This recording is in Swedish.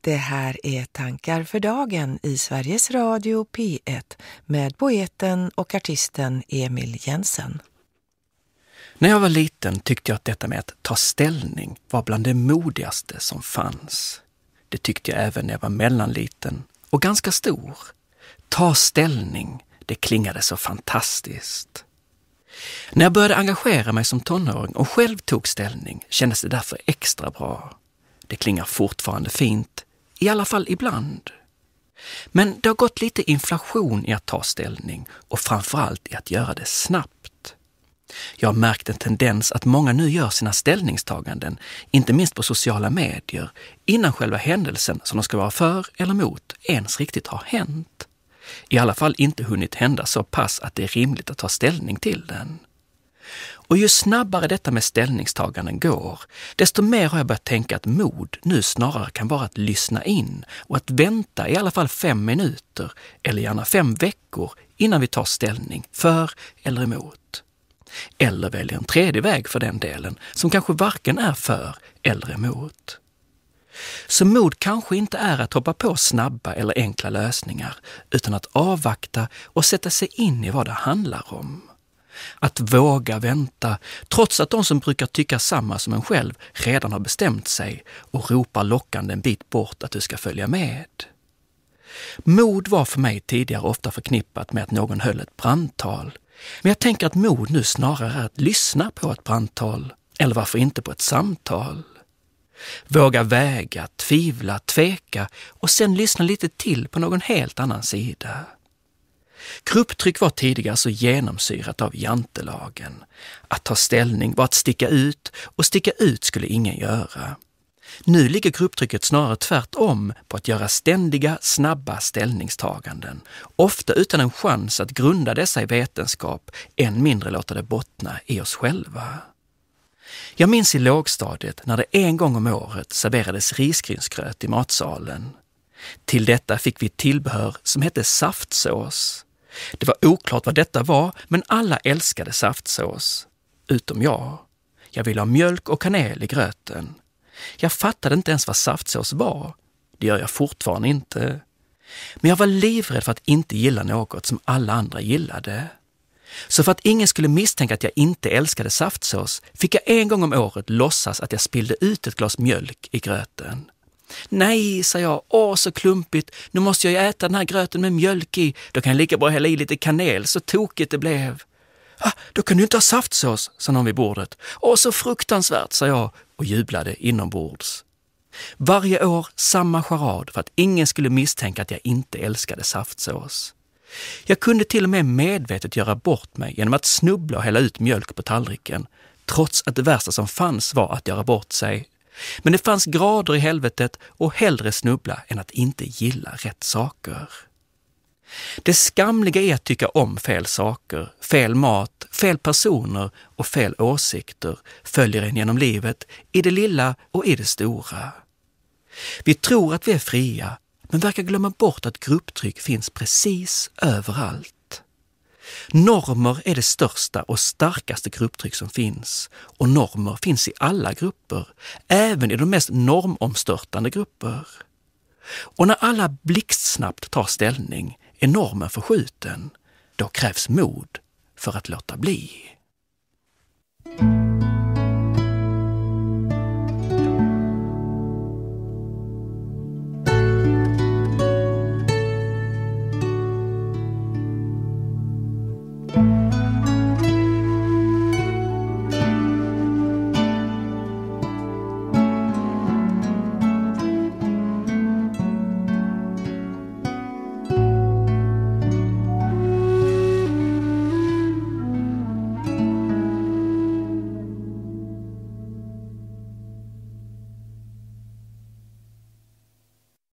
Det här är Tankar för dagen i Sveriges Radio P1 med poeten och artisten Emil Jensen. När jag var liten tyckte jag att detta med att ta ställning var bland det modigaste som fanns. Det tyckte jag även när jag var mellanliten och ganska stor. Ta ställning, det klingade så fantastiskt. När jag började engagera mig som tonåring och själv tog ställning kändes det därför extra bra. Det klingar fortfarande fint i alla fall ibland. Men det har gått lite inflation i att ta ställning och framförallt i att göra det snabbt. Jag har märkt en tendens att många nu gör sina ställningstaganden, inte minst på sociala medier, innan själva händelsen som de ska vara för eller mot ens riktigt har hänt. I alla fall inte hunnit hända så pass att det är rimligt att ta ställning till den. Och ju snabbare detta med ställningstaganden går, desto mer har jag börjat tänka att mod nu snarare kan vara att lyssna in och att vänta i alla fall fem minuter, eller gärna fem veckor, innan vi tar ställning för eller emot. Eller väljer en tredje väg för den delen, som kanske varken är för eller emot. Så mod kanske inte är att hoppa på snabba eller enkla lösningar, utan att avvakta och sätta sig in i vad det handlar om. Att våga vänta, trots att de som brukar tycka samma som en själv redan har bestämt sig och ropar lockande en bit bort att du ska följa med. Mod var för mig tidigare ofta förknippat med att någon höll ett brandtal. Men jag tänker att mod nu snarare är att lyssna på ett brandtal, eller varför inte på ett samtal? Våga väga, tvivla, tveka och sen lyssna lite till på någon helt annan sida. Grupptryck var tidigare så genomsyrat av jantelagen. Att ta ställning var att sticka ut och sticka ut skulle ingen göra. Nu ligger grupptrycket snarare tvärtom på att göra ständiga, snabba ställningstaganden. Ofta utan en chans att grunda dessa i vetenskap, än mindre låta det bottna i oss själva. Jag minns i lågstadiet när det en gång om året serverades risgrynsgröt i matsalen. Till detta fick vi tillbehör som hette saftsås. Det var oklart vad detta var, men alla älskade saftsås. Utom jag. Jag ville ha mjölk och kanel i gröten. Jag fattade inte ens vad saftsås var. Det gör jag fortfarande inte. Men jag var livrädd för att inte gilla något som alla andra gillade. Så för att ingen skulle misstänka att jag inte älskade saftsås fick jag en gång om året låtsas att jag spillde ut ett glas mjölk i gröten. Nej, sa jag, åh så klumpigt, nu måste jag ju äta den här gröten med mjölk i, då kan jag lika bra hälla i lite kanel, så tokigt det blev. Ah, då kan du inte ha saftsås, sa någon vid bordet. Åh, så fruktansvärt, sa jag och jublade inombords. Varje år samma charad för att ingen skulle misstänka att jag inte älskade saftsås. Jag kunde till och med medvetet göra bort mig genom att snubbla och hälla ut mjölk på tallriken, trots att det värsta som fanns var att göra bort sig. Men det fanns grader i helvetet och hellre snubbla än att inte gilla rätt saker. Det skamliga är att tycka om fel saker, fel mat, fel personer och fel åsikter följer en genom livet, i det lilla och i det stora. Vi tror att vi är fria, men verkar glömma bort att grupptryck finns precis överallt. Normer är det största och starkaste grupptryck som finns och normer finns i alla grupper, även i de mest normomstörtande grupper. Och när alla blixtsnabbt tar ställning är normen förskjuten. Då krävs mod för att låta bli.